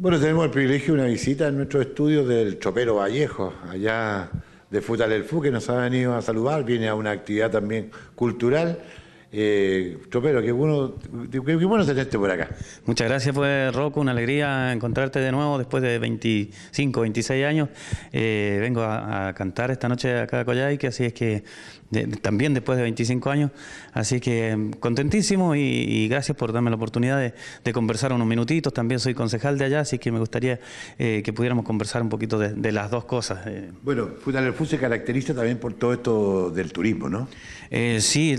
Bueno, tenemos el privilegio de una visita en nuestro estudio del Chopero Vallejo, allá de Futalelfú, que nos ha venido a saludar, viene a una actividad también cultural eh, qué bueno, qué, bueno por acá. Muchas gracias, pues, Rocco. Una alegría encontrarte de nuevo después de 25, 26 años. Eh, vengo a, cantar esta noche acá a Coyhaique, así es que también después de 25 años. Así que em, contentísimo y, gracias por darme la oportunidad de, conversar unos minutitos. También soy concejal de allá, así que me gustaría eh, que pudiéramos conversar un poquito de, las dos cosas. Eh. Bueno, Futal se caracteriza también por todo esto del turismo, ¿no? sí,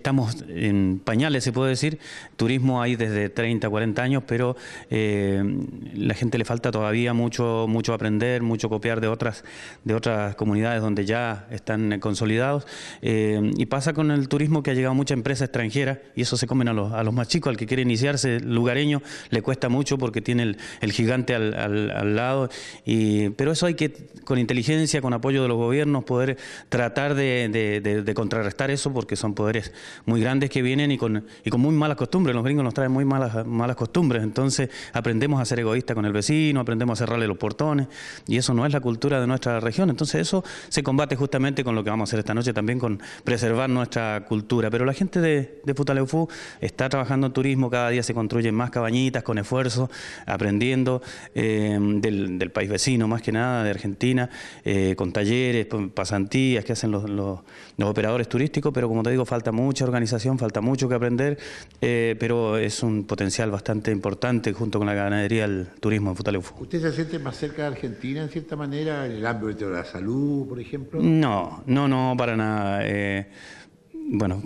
estamos en pañales, se puede decir. Turismo hay desde 30, 40 años, pero eh, la gente le falta todavía mucho, mucho aprender, mucho copiar de otras, de otras comunidades donde ya están consolidados. Eh, y pasa con el turismo que ha llegado mucha empresa extranjera y eso se comen a los, a los más chicos, al que quiere iniciarse lugareño le cuesta mucho porque tiene el, gigante al, al, al lado. Y, pero eso hay que, con inteligencia, con apoyo de los gobiernos, poder tratar de, de, de contrarrestar eso porque son poderes muy grandes que vienen y con, y con muy malas costumbres. Los gringos nos traen muy malas, malas costumbres. Entonces aprendemos a ser egoístas con el vecino, aprendemos a cerrarle los portones y eso no es la cultura de nuestra región. Entonces eso se combate justamente con lo que vamos a hacer esta noche, también con preservar nuestra cultura. Pero la gente de, de Futaleufú está trabajando en turismo, cada día se construyen más cabañitas con esfuerzo, aprendiendo eh, del, país vecino más que nada, de Argentina, eh, con talleres, pasantías que hacen los operadores turísticos, pero como te digo, falta mucho organización, falta mucho que aprender, eh, pero es un potencial bastante importante junto con la ganadería, el turismo en Futaleufú. ¿Usted se siente más cerca de Argentina en cierta manera, en el ámbito de la salud, por ejemplo? No, no, no, para nada. Eh, bueno,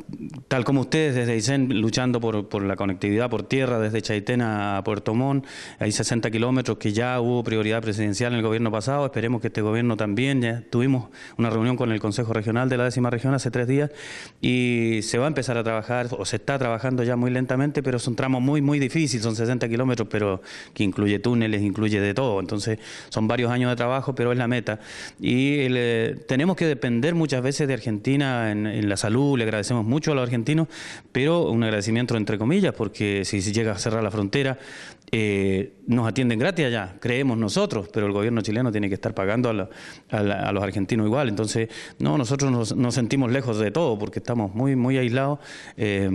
tal como ustedes desde Aysén luchando por, la conectividad por tierra desde Chaitén a Puerto Montt, hay 60 kilómetros que ya hubo prioridad presidencial en el gobierno pasado, esperemos que este gobierno también, ya tuvimos una reunión con el Consejo Regional de la décima región hace tres días y se va a empezar a trabajar, o se está trabajando ya muy lentamente, pero son tramos muy, muy difíciles, son 60 kilómetros, pero que incluye túneles, incluye de todo, entonces son varios años de trabajo, pero es la meta. Y eh, tenemos que depender muchas veces de Argentina en, la salud, la agradecemos mucho a los argentinos, pero un agradecimiento entre comillas, porque si llega a cerrar la frontera, eh, nos atienden gratis allá, creemos nosotros, pero el gobierno chileno tiene que estar pagando a, los argentinos igual. Entonces, no, nosotros nos, sentimos lejos de todo porque estamos muy, muy aislados. Eh,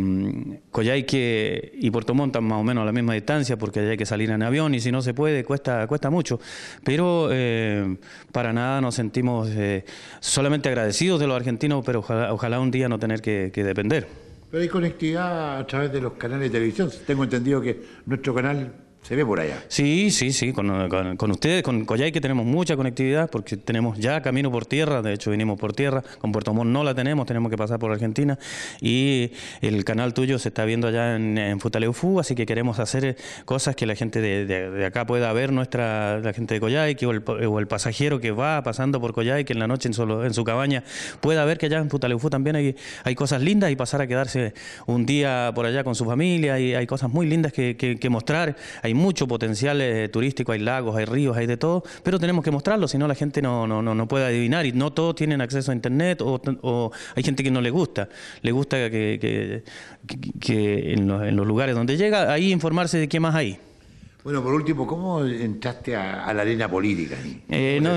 Coyhaique y Puerto Montt más o menos a la misma distancia porque allá hay que salir en avión y si no se puede, cuesta, cuesta mucho. Pero eh, para nada nos sentimos eh, solamente agradecidos de los argentinos, pero ojalá, ojalá un día no tener que que, depender. Pero hay conectividad a través de los canales de televisión. Tengo entendido que nuestro canal se ve por allá. Sí, sí, sí. Con, con, ustedes, con Coyhaique que tenemos mucha conectividad porque tenemos ya camino por tierra. De hecho, vinimos por tierra. Con Puerto Montt no la tenemos, tenemos que pasar por Argentina. Y el canal tuyo se está viendo allá en, Futaleufú. Así que queremos hacer eh, cosas que la gente de, acá pueda ver, nuestra, la gente de Coyhaique o el, o el pasajero que va pasando por que en la noche en, solo, en su cabaña pueda ver que allá en Futaleufú también hay, hay cosas lindas y pasar a quedarse un día por allá con su familia. Y hay cosas muy lindas que, mostrar hay mucho potencial eh, turístico, hay lagos, hay ríos, hay de todo, pero tenemos que mostrarlo, si no la gente no, no, puede adivinar y no todos tienen acceso a Internet o, hay gente que no le gusta, le gusta que, que, en los lugares donde llega, ahí informarse de qué más hay. Bueno, por último, ¿cómo entraste a, la arena política? Eh, no,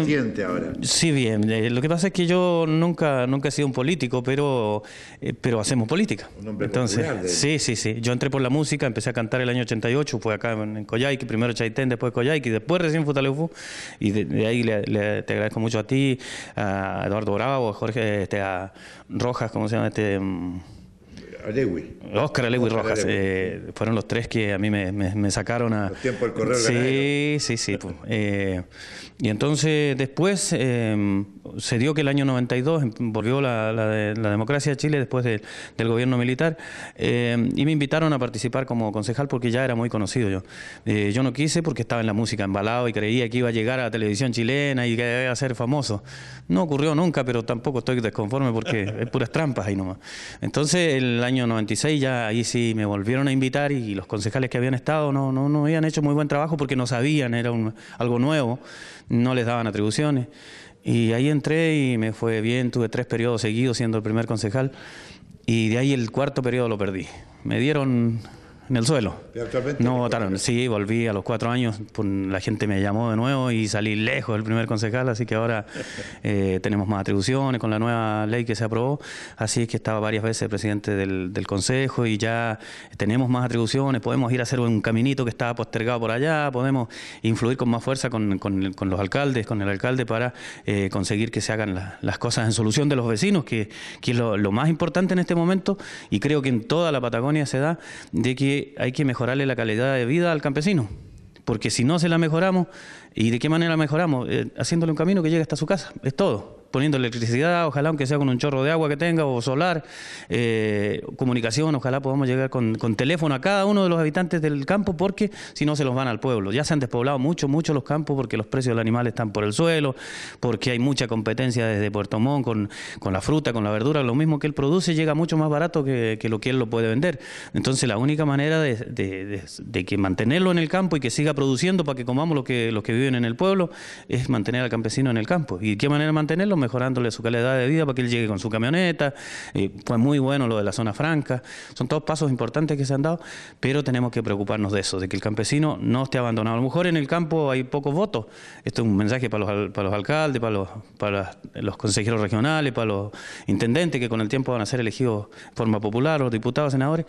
ahora? Sí, bien. Eh, lo que pasa es que yo nunca, nunca he sido un político, pero, eh, pero hacemos política. Un hombre Entonces, sí, sí, sí. Yo entré por la música, empecé a cantar el año 88, fue acá en, en primero Chaitén, después Coyhaique, después recién Futaleufu. Y de, ahí le, te agradezco mucho a ti, a Eduardo Bravo, a Jorge, este, Rojas, ¿cómo se llama este? Mm, Alewi. Oscar Alewi Rojas. Eh, fueron los tres que a mí me, sacaron a. Los tiempos del correo Sí, sí, sí. Pues, eh, y entonces después eh, se dio que el año 92 volvió la, democracia de Chile después del gobierno militar eh, y me invitaron a participar como concejal porque ya era muy conocido yo. Eh, yo no quise porque estaba en la música embalado y creía que iba a llegar a la televisión chilena y que iba a ser famoso. No ocurrió nunca, pero tampoco estoy desconforme porque es puras trampas ahí nomás. Entonces el año 96 ya ahí sí me volvieron a invitar y los concejales que habían estado no, no, no habían hecho muy buen trabajo porque no sabían, era algo nuevo, no les daban atribuciones. Y ahí entré y me fue bien, tuve tres periodos seguidos siendo el primer concejal y de ahí el cuarto periodo lo perdí. Me dieron en el suelo. No votaron. Sí, volví a los cuatro años, la gente me llamó de nuevo y salí lejos del primer concejal, así que ahora eh, tenemos más atribuciones con la nueva ley que se aprobó, así es que estaba varias veces presidente del, consejo y ya tenemos más atribuciones, podemos ir a hacer un caminito que estaba postergado por allá, podemos influir con más fuerza con, los alcaldes, con el alcalde para eh, conseguir que se hagan las cosas en solución de los vecinos, que, es lo, lo más importante en este momento y creo que en toda la Patagonia se da de que hay que mejorarle la calidad de vida al campesino, porque si no se la mejoramos, ¿y de qué manera mejoramos? Eh, haciéndole un camino que llegue hasta su casa, es todo poniendo electricidad, ojalá aunque sea con un chorro de agua que tenga o solar, eh, comunicación, ojalá podamos llegar con, teléfono a cada uno de los habitantes del campo porque si no se los van al pueblo. Ya se han despoblado mucho, mucho los campos porque los precios del animales están por el suelo, porque hay mucha competencia desde Puerto Montt con, con la fruta, con la verdura, lo mismo que él produce llega mucho más barato que, lo que él lo puede vender. Entonces la única manera de, que mantenerlo en el campo y que siga produciendo para que comamos lo que, los que viven en el pueblo es mantener al campesino en el campo. ¿Y qué manera mantenerlo? mejorándole su calidad de vida para que él llegue con su camioneta. fue muy bueno lo de la zona franca. Son todos pasos importantes que se han dado, pero tenemos que preocuparnos de eso, de que el campesino no esté abandonado. A lo mejor en el campo hay pocos votos. Esto es un mensaje para los, alcaldes, para los, consejeros regionales, para los intendentes que con el tiempo van a ser elegidos de forma popular, los diputados, senadores.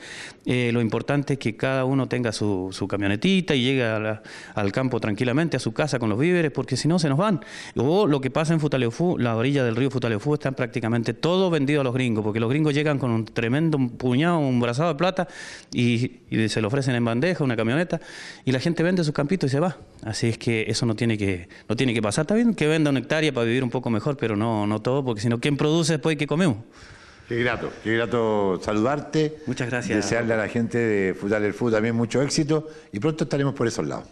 Eh, lo importante es que cada uno tenga su, camionetita y llegue al campo tranquilamente, a su casa con los víveres, porque si no se nos van. O lo que pasa en Futaleufú, la orilla del río Futaleufú están prácticamente todo vendido a los gringos, porque los gringos llegan con un tremendo puñado, un brazado de plata y, se lo ofrecen en bandeja, una camioneta, y la gente vende sus campitos y se va. Así es que eso no tiene que, no tiene que pasar. Está bien que venda una hectárea para vivir un poco mejor, pero no, no todo, porque si no ¿quién produce después que comemos? Qué grato, qué grato saludarte. Muchas gracias. Desearle a la gente de futaleufú también mucho éxito y pronto estaremos por esos lados.